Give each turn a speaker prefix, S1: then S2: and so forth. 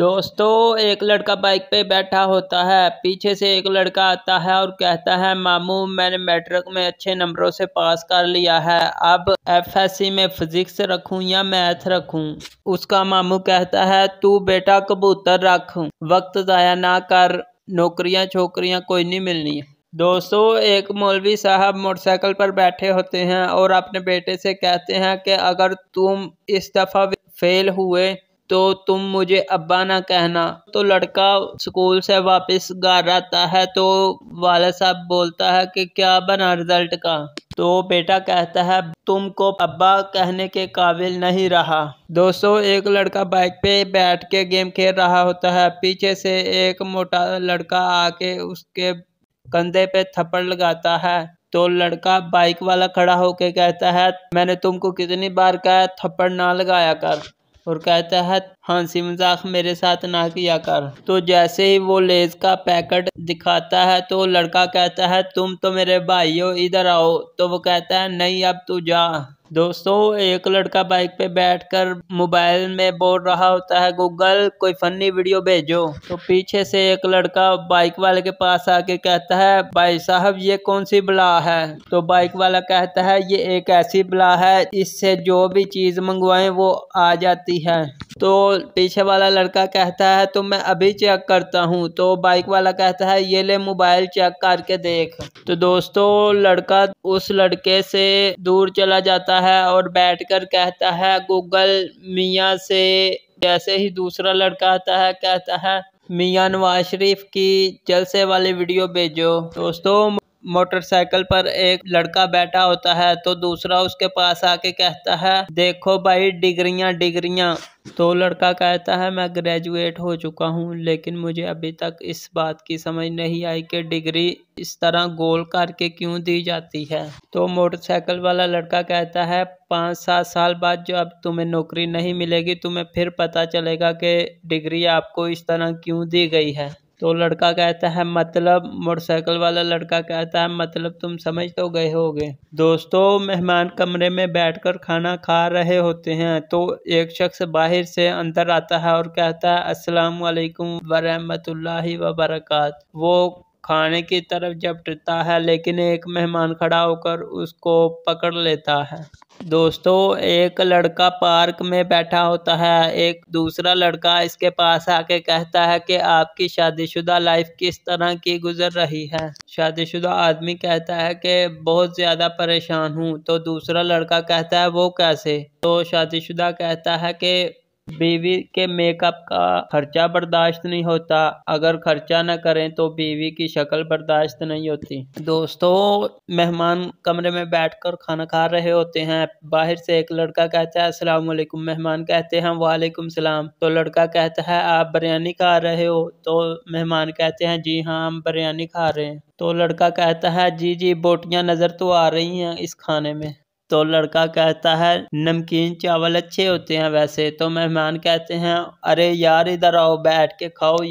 S1: दोस्तों एक लड़का बाइक पे बैठा होता है पीछे से एक लड़का आता है और कहता है मामू मैंने मैट्रिक में अच्छे नंबरों से पास कर लिया है अब एफएससी में फिजिक्स रखूं या मैथ रखूं उसका मामू कहता है तू बेटा कबूतर रख वक्त ज़ाया ना कर नौकरियां छोकरियां कोई नहीं मिलनी दोस्तों एक मौलवी साहब मोटरसाइकिल पर बैठे होते हैं और अपने बेटे से कहते हैं कि अगर तुम इस दफ़ा फेल हुए तो तुम मुझे अब्बा ना कहना तो लड़का स्कूल से वापस घर आता है तो वाला साहब बोलता है कि क्या बना रिजल्ट का तो बेटा कहता है तुमको अब्बा कहने के काबिल नहीं रहा दोस्तों एक लड़का बाइक पे बैठ के गेम खेल रहा होता है पीछे से एक मोटा लड़का आके उसके कंधे पे थप्पड़ लगाता है तो लड़का बाइक वाला खड़ा होके कहता है मैंने तुमको कितनी बार कहा थप्पड़ ना लगाया कर और कहता है हंसी मजाक मेरे साथ ना किया कर तो जैसे ही वो लेज का पैकेट दिखाता है तो लड़का कहता है तुम तो मेरे भाई हो इधर आओ तो वो कहता है नहीं अब तू जा दोस्तों एक लड़का बाइक पे बैठकर मोबाइल में बोल रहा होता है गूगल कोई फनी वीडियो भेजो तो पीछे से एक लड़का बाइक वाले के पास आके कहता है भाई साहब ये कौन सी बला है तो बाइक वाला कहता है ये एक ऐसी बला है इससे जो भी चीज मंगवाए वो आ जाती है तो पीछे वाला लड़का कहता है तो मैं अभी चेक करता हूँ तो बाइक वाला कहता है ये ले मोबाइल चेक करके देख तो दोस्तों लड़का उस लड़के से दूर चला जाता है और बैठकर कहता है गूगल मियाँ से जैसे ही दूसरा लड़का आता है कहता है मियाँ नवाज शरीफ की जलसे वाली वीडियो भेजो दोस्तों मोटरसाइकिल पर एक लड़का बैठा होता है तो दूसरा उसके पास आके कहता है देखो भाई डिग्रियां डिग्रियां तो लड़का कहता है मैं ग्रेजुएट हो चुका हूँ लेकिन मुझे अभी तक इस बात की समझ नहीं आई कि डिग्री इस तरह गोल करके क्यों दी जाती है तो मोटरसाइकिल वाला लड़का कहता है पाँच सात साल बाद जो अब तुम्हें नौकरी नहीं मिलेगी तुम्हें फिर पता चलेगा कि डिग्री आपको इस तरह क्यों दी गई है तो लड़का कहता है मतलब मोटरसाइकिल वाला लड़का कहता है मतलब तुम समझ तो गए होगे दोस्तों मेहमान कमरे में बैठकर खाना खा रहे होते हैं तो एक शख्स बाहर से अंदर आता है और कहता है अस्सलाम वरहमत ला वरक वो खाने की तरफ जपटता है लेकिन एक मेहमान खड़ा होकर उसको पकड़ लेता है दोस्तों एक लड़का पार्क में बैठा होता है एक दूसरा लड़का इसके पास आके कहता है कि आपकी शादीशुदा लाइफ किस तरह की गुजर रही है शादीशुदा आदमी कहता है कि बहुत ज़्यादा परेशान हूँ तो दूसरा लड़का कहता है वो कैसे तो शादीशुदा कहता है कि बीवी के मेकअप का खर्चा बर्दाश्त नहीं होता अगर खर्चा ना करें तो बीवी की शक्ल बर्दाश्त नहीं होती दोस्तों मेहमान कमरे में बैठकर खाना खा रहे होते हैं बाहर से एक लड़का कहता है अस्सलाम वालेकुम मेहमान कहते हैं वालेकुम सलाम तो लड़का कहता है आप बिरयानी खा रहे हो तो मेहमान कहते हैं जी हाँ हम बिरयानी खा रहे हैं तो लड़का कहता है जी जी बोटियाँ नज़र तो आ रही हैं इस खाने में तो लड़का कहता है नमकीन चावल अच्छे होते हैं वैसे तो मेहमान कहते हैं अरे यार इधर आओ बैठ के खाओ यार